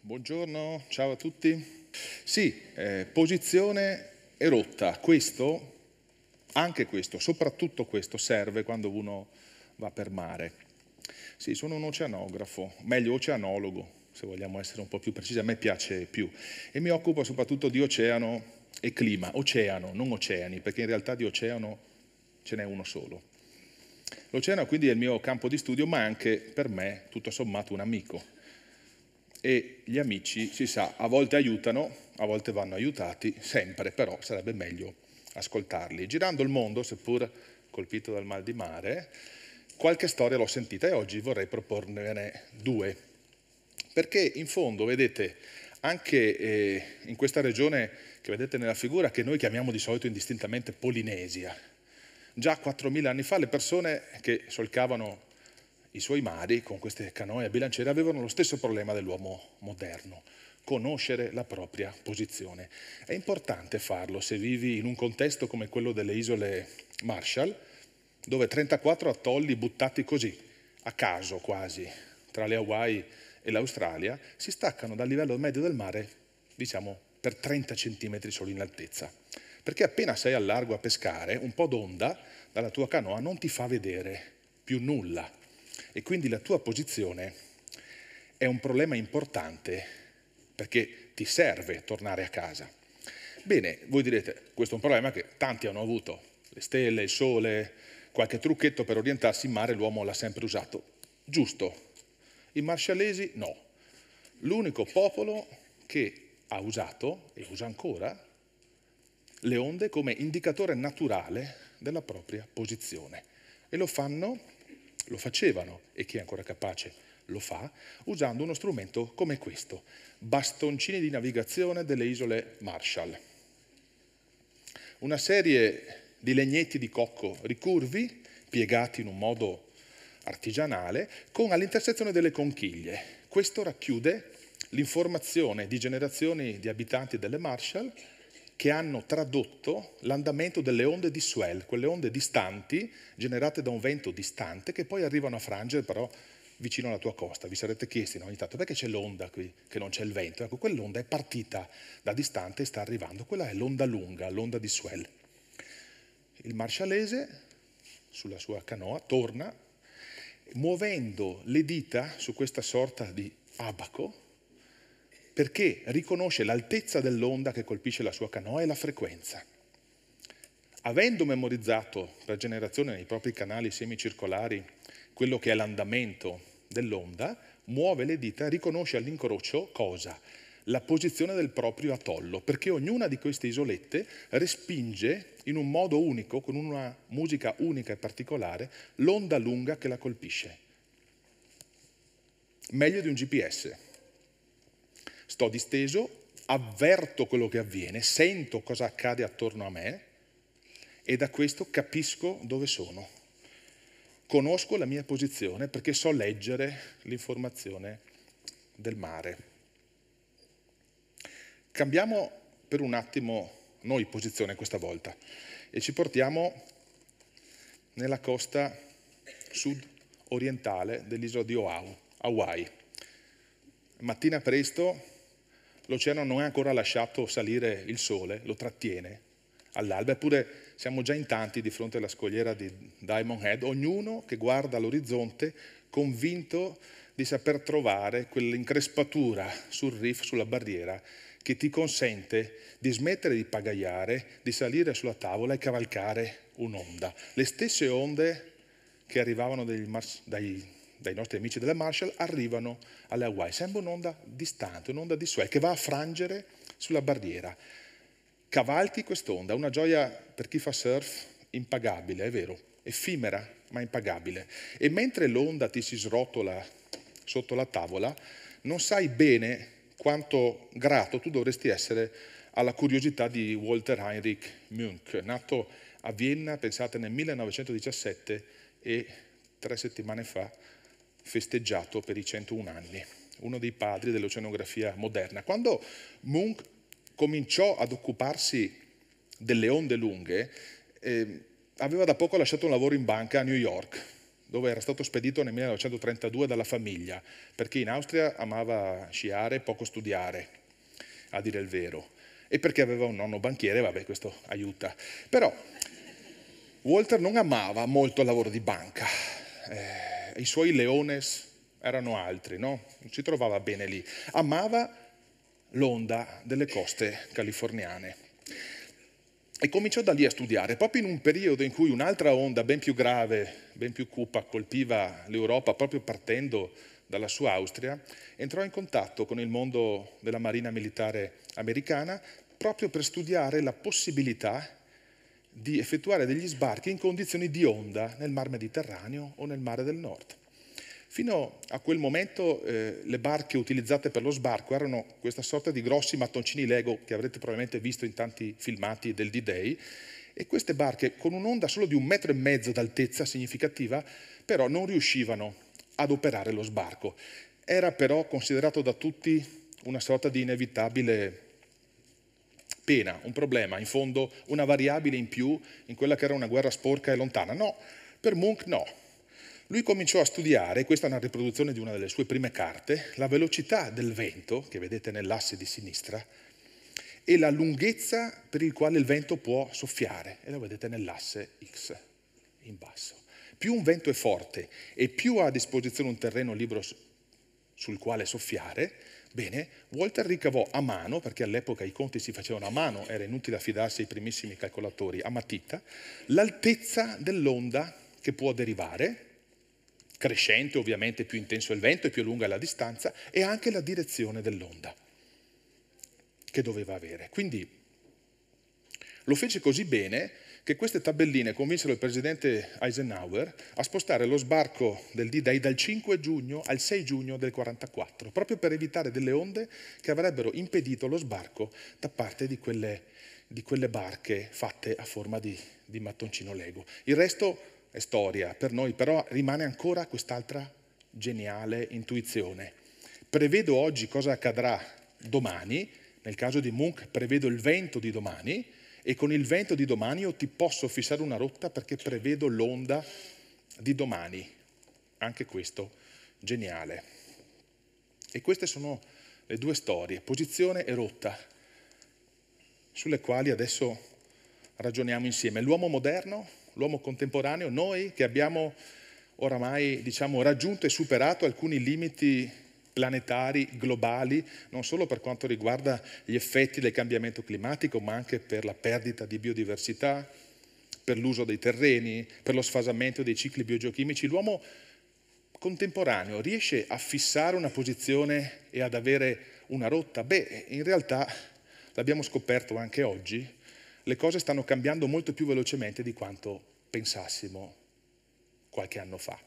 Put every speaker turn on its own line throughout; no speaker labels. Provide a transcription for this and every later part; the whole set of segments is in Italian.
Buongiorno, ciao a tutti. Sì, eh, posizione e rotta. Questo, anche questo, soprattutto questo serve quando uno va per mare. Sì, sono un oceanografo, meglio oceanologo, se vogliamo essere un po' più precisi, a me piace più. E mi occupo soprattutto di oceano e clima. Oceano, non oceani, perché in realtà di oceano ce n'è uno solo. L'oceano quindi è il mio campo di studio, ma anche per me, tutto sommato, un amico. E gli amici, si sa, a volte aiutano, a volte vanno aiutati, sempre però sarebbe meglio ascoltarli. Girando il mondo, seppur colpito dal mal di mare, qualche storia l'ho sentita e oggi vorrei proporne due. Perché in fondo, vedete, anche eh, in questa regione che vedete nella figura, che noi chiamiamo di solito indistintamente Polinesia, Già 4.000 anni fa le persone che solcavano i suoi mari con queste canoe a bilanciere avevano lo stesso problema dell'uomo moderno, conoscere la propria posizione. È importante farlo se vivi in un contesto come quello delle isole Marshall, dove 34 atolli buttati così, a caso quasi, tra le Hawaii e l'Australia, si staccano dal livello medio del mare, diciamo, per 30 cm solo in altezza. Perché appena sei al largo a pescare, un po' d'onda dalla tua canoa non ti fa vedere più nulla e quindi la tua posizione è un problema importante perché ti serve tornare a casa. Bene, voi direte, questo è un problema che tanti hanno avuto, le stelle, il sole, qualche trucchetto per orientarsi in mare l'uomo l'ha sempre usato. Giusto, i marcialesi no. L'unico popolo che ha usato e usa ancora le onde come indicatore naturale della propria posizione. E lo fanno, lo facevano, e chi è ancora capace lo fa, usando uno strumento come questo, bastoncini di navigazione delle isole Marshall. Una serie di legnetti di cocco ricurvi, piegati in un modo artigianale, con all'intersezione delle conchiglie. Questo racchiude l'informazione di generazioni di abitanti delle Marshall che hanno tradotto l'andamento delle onde di swell, quelle onde distanti generate da un vento distante che poi arrivano a frangere però vicino alla tua costa. Vi sarete chiesti no, ogni tanto perché c'è l'onda qui, che non c'è il vento. Ecco, quell'onda è partita da distante e sta arrivando. Quella è l'onda lunga, l'onda di swell. Il marcialese, sulla sua canoa torna muovendo le dita su questa sorta di abaco perché riconosce l'altezza dell'onda che colpisce la sua canoa e la frequenza. Avendo memorizzato per generazione nei propri canali semicircolari quello che è l'andamento dell'onda, muove le dita e riconosce all'incrocio cosa? La posizione del proprio atollo, perché ognuna di queste isolette respinge in un modo unico, con una musica unica e particolare, l'onda lunga che la colpisce. Meglio di un GPS Sto disteso, avverto quello che avviene, sento cosa accade attorno a me e da questo capisco dove sono. Conosco la mia posizione perché so leggere l'informazione del mare. Cambiamo per un attimo noi posizione questa volta e ci portiamo nella costa sud-orientale dell'isola di Oahu, Hawaii. Mattina presto l'oceano non ha ancora lasciato salire il sole, lo trattiene all'alba, eppure siamo già in tanti di fronte alla scogliera di Diamond Head, ognuno che guarda l'orizzonte convinto di saper trovare quell'increspatura sul reef, sulla barriera, che ti consente di smettere di pagaiare, di salire sulla tavola e cavalcare un'onda. Le stesse onde che arrivavano dai dai nostri amici della Marshall arrivano alle Hawaii. Sembra un'onda distante, un'onda di suè che va a frangere sulla barriera. Cavalchi quest'onda, una gioia per chi fa surf impagabile, è vero, effimera ma impagabile. E mentre l'onda ti si srotola sotto la tavola, non sai bene quanto grato tu dovresti essere alla curiosità di Walter Heinrich Munk, nato a Vienna, pensate, nel 1917 e tre settimane fa festeggiato per i 101 anni, uno dei padri dell'oceanografia moderna. Quando Munch cominciò ad occuparsi delle onde lunghe, eh, aveva da poco lasciato un lavoro in banca a New York, dove era stato spedito nel 1932 dalla famiglia, perché in Austria amava sciare e poco studiare, a dire il vero, e perché aveva un nonno banchiere, vabbè questo aiuta. Però Walter non amava molto il lavoro di banca. Eh, i suoi leones erano altri, no? Non si trovava bene lì. Amava l'onda delle coste californiane. E cominciò da lì a studiare, proprio in un periodo in cui un'altra onda ben più grave, ben più cupa, colpiva l'Europa, proprio partendo dalla sua Austria, entrò in contatto con il mondo della Marina Militare Americana proprio per studiare la possibilità di effettuare degli sbarchi in condizioni di onda nel Mar Mediterraneo o nel Mare del Nord. Fino a quel momento eh, le barche utilizzate per lo sbarco erano questa sorta di grossi mattoncini Lego che avrete probabilmente visto in tanti filmati del D-Day e queste barche con un'onda solo di un metro e mezzo d'altezza significativa però non riuscivano ad operare lo sbarco. Era però considerato da tutti una sorta di inevitabile pena, un problema, in fondo una variabile in più in quella che era una guerra sporca e lontana. No, per Munch no. Lui cominciò a studiare, questa è una riproduzione di una delle sue prime carte, la velocità del vento, che vedete nell'asse di sinistra, e la lunghezza per il quale il vento può soffiare, e la vedete nell'asse X in basso. Più un vento è forte e più ha a disposizione un terreno libero sul quale soffiare, Bene, Walter ricavò a mano, perché all'epoca i conti si facevano a mano, era inutile affidarsi ai primissimi calcolatori, a matita, l'altezza dell'onda che può derivare, crescente ovviamente più intenso è il vento e più lunga è la distanza, e anche la direzione dell'onda che doveva avere. Quindi lo fece così bene che queste tabelline convinsero il presidente Eisenhower a spostare lo sbarco del D-Day dal 5 giugno al 6 giugno del 1944, proprio per evitare delle onde che avrebbero impedito lo sbarco da parte di quelle, di quelle barche fatte a forma di, di mattoncino Lego. Il resto è storia per noi, però rimane ancora quest'altra geniale intuizione. Prevedo oggi cosa accadrà domani, nel caso di Munch prevedo il vento di domani, e con il vento di domani io ti posso fissare una rotta perché prevedo l'onda di domani. Anche questo geniale. E queste sono le due storie, posizione e rotta, sulle quali adesso ragioniamo insieme. L'uomo moderno, l'uomo contemporaneo, noi che abbiamo oramai diciamo, raggiunto e superato alcuni limiti planetari, globali, non solo per quanto riguarda gli effetti del cambiamento climatico, ma anche per la perdita di biodiversità, per l'uso dei terreni, per lo sfasamento dei cicli biogeochimici. L'uomo contemporaneo riesce a fissare una posizione e ad avere una rotta? Beh, in realtà l'abbiamo scoperto anche oggi, le cose stanno cambiando molto più velocemente di quanto pensassimo qualche anno fa.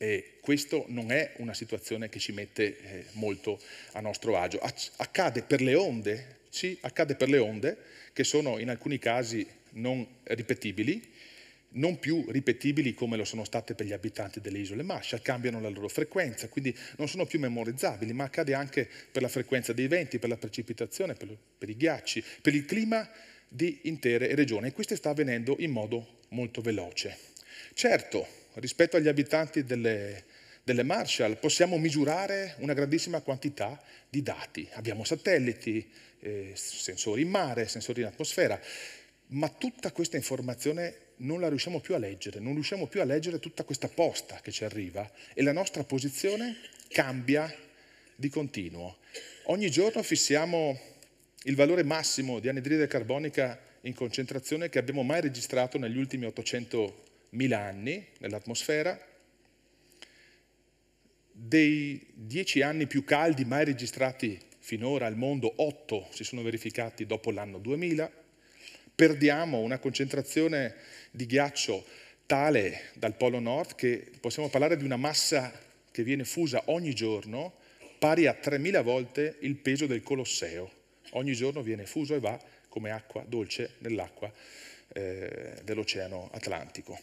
E questa non è una situazione che ci mette eh, molto a nostro agio. Accade per le onde, ci accade per le onde, che sono in alcuni casi non ripetibili, non più ripetibili come lo sono state per gli abitanti delle isole Masha, cambiano la loro frequenza, quindi non sono più memorizzabili, ma accade anche per la frequenza dei venti, per la precipitazione, per, per i ghiacci, per il clima di intere regioni. E questo sta avvenendo in modo molto veloce. Certo, rispetto agli abitanti delle, delle Marshall possiamo misurare una grandissima quantità di dati. Abbiamo satelliti, eh, sensori in mare, sensori in atmosfera, ma tutta questa informazione non la riusciamo più a leggere, non riusciamo più a leggere tutta questa posta che ci arriva e la nostra posizione cambia di continuo. Ogni giorno fissiamo il valore massimo di anidride carbonica in concentrazione che abbiamo mai registrato negli ultimi 800 anni mila anni nell'atmosfera, dei dieci anni più caldi mai registrati finora al mondo, otto si sono verificati dopo l'anno 2000, perdiamo una concentrazione di ghiaccio tale dal Polo Nord che possiamo parlare di una massa che viene fusa ogni giorno pari a 3.000 volte il peso del Colosseo. Ogni giorno viene fuso e va come acqua dolce nell'acqua eh, dell'Oceano Atlantico.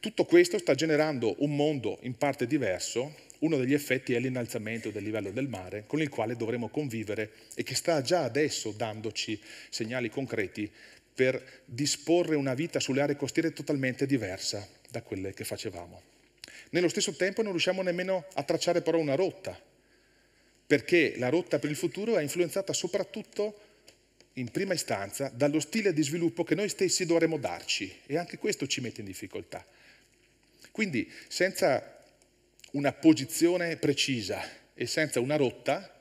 Tutto questo sta generando un mondo in parte diverso, uno degli effetti è l'innalzamento del livello del mare con il quale dovremo convivere e che sta già adesso dandoci segnali concreti per disporre una vita sulle aree costiere totalmente diversa da quelle che facevamo. Nello stesso tempo non riusciamo nemmeno a tracciare però una rotta, perché la rotta per il futuro è influenzata soprattutto in prima istanza dallo stile di sviluppo che noi stessi dovremmo darci e anche questo ci mette in difficoltà. Quindi senza una posizione precisa e senza una rotta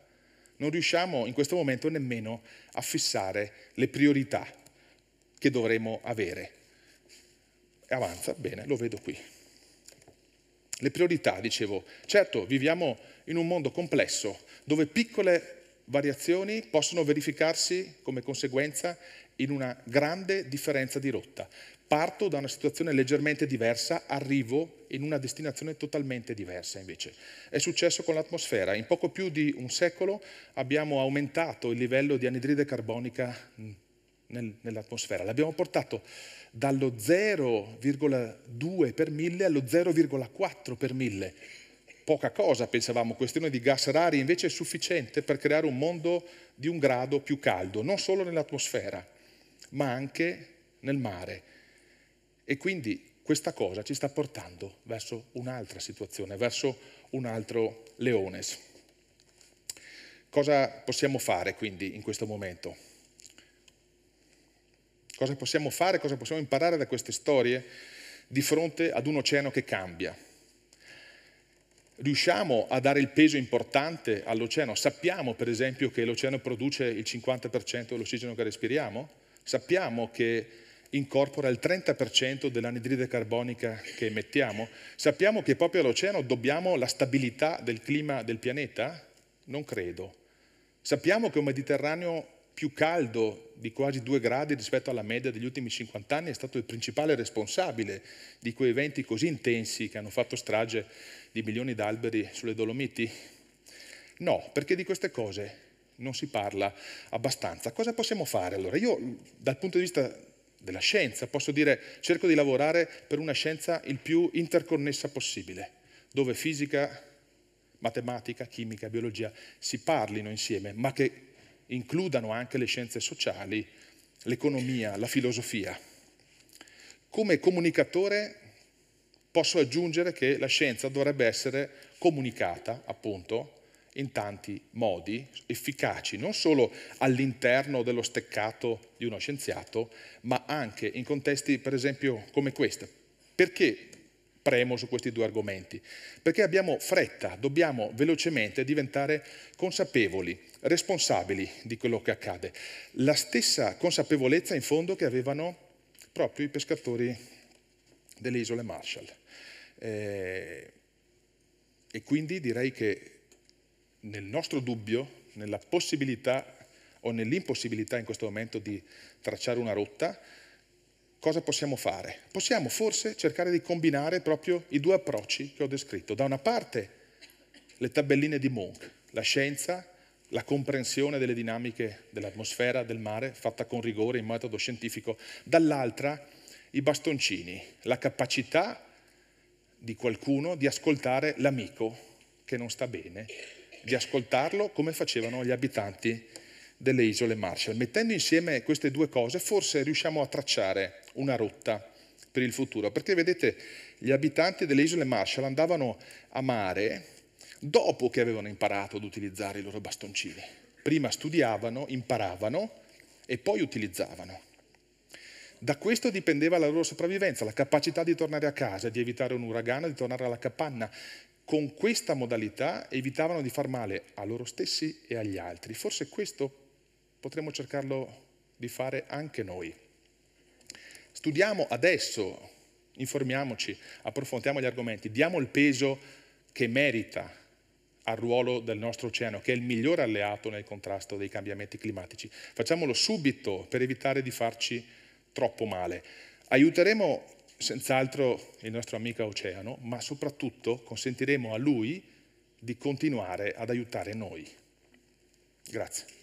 non riusciamo in questo momento nemmeno a fissare le priorità che dovremo avere. E Avanza, bene, lo vedo qui. Le priorità, dicevo, certo viviamo in un mondo complesso dove piccole variazioni possono verificarsi come conseguenza in una grande differenza di rotta. Parto da una situazione leggermente diversa, arrivo in una destinazione totalmente diversa invece. È successo con l'atmosfera. In poco più di un secolo abbiamo aumentato il livello di anidride carbonica nel, nell'atmosfera. L'abbiamo portato dallo 0,2 per mille allo 0,4 per mille poca cosa, pensavamo, questione di gas rari, invece è sufficiente per creare un mondo di un grado più caldo, non solo nell'atmosfera, ma anche nel mare. E quindi questa cosa ci sta portando verso un'altra situazione, verso un altro leones. Cosa possiamo fare quindi in questo momento? Cosa possiamo fare, cosa possiamo imparare da queste storie di fronte ad un oceano che cambia? riusciamo a dare il peso importante all'oceano? Sappiamo per esempio che l'oceano produce il 50% dell'ossigeno che respiriamo? Sappiamo che incorpora il 30% dell'anidride carbonica che emettiamo? Sappiamo che proprio all'oceano dobbiamo la stabilità del clima del pianeta? Non credo. Sappiamo che un Mediterraneo più caldo di quasi due gradi rispetto alla media degli ultimi 50 anni, è stato il principale responsabile di quei eventi così intensi che hanno fatto strage di milioni di alberi sulle Dolomiti? No, perché di queste cose non si parla abbastanza. Cosa possiamo fare allora? Io dal punto di vista della scienza posso dire cerco di lavorare per una scienza il più interconnessa possibile, dove fisica, matematica, chimica, biologia si parlino insieme, ma che includano anche le scienze sociali, l'economia, la filosofia. Come comunicatore posso aggiungere che la scienza dovrebbe essere comunicata, appunto, in tanti modi efficaci, non solo all'interno dello steccato di uno scienziato, ma anche in contesti, per esempio, come questo. Perché premo su questi due argomenti, perché abbiamo fretta, dobbiamo velocemente diventare consapevoli, responsabili di quello che accade. La stessa consapevolezza in fondo che avevano proprio i pescatori delle isole Marshall. Eh, e quindi direi che nel nostro dubbio, nella possibilità o nell'impossibilità in questo momento di tracciare una rotta, cosa possiamo fare? Possiamo forse cercare di combinare proprio i due approcci che ho descritto. Da una parte le tabelline di Monk, la scienza, la comprensione delle dinamiche dell'atmosfera, del mare, fatta con rigore in metodo scientifico, dall'altra i bastoncini, la capacità di qualcuno di ascoltare l'amico che non sta bene, di ascoltarlo come facevano gli abitanti delle isole Marshall. Mettendo insieme queste due cose forse riusciamo a tracciare una rotta per il futuro, perché vedete gli abitanti delle isole Marshall andavano a mare dopo che avevano imparato ad utilizzare i loro bastoncini. Prima studiavano, imparavano e poi utilizzavano. Da questo dipendeva la loro sopravvivenza, la capacità di tornare a casa, di evitare un uragano, di tornare alla capanna. Con questa modalità evitavano di far male a loro stessi e agli altri. Forse questo potremmo cercarlo di fare anche noi. Studiamo adesso, informiamoci, approfondiamo gli argomenti, diamo il peso che merita al ruolo del nostro oceano, che è il migliore alleato nel contrasto dei cambiamenti climatici. Facciamolo subito per evitare di farci troppo male. Aiuteremo senz'altro il nostro amico oceano, ma soprattutto consentiremo a lui di continuare ad aiutare noi. Grazie.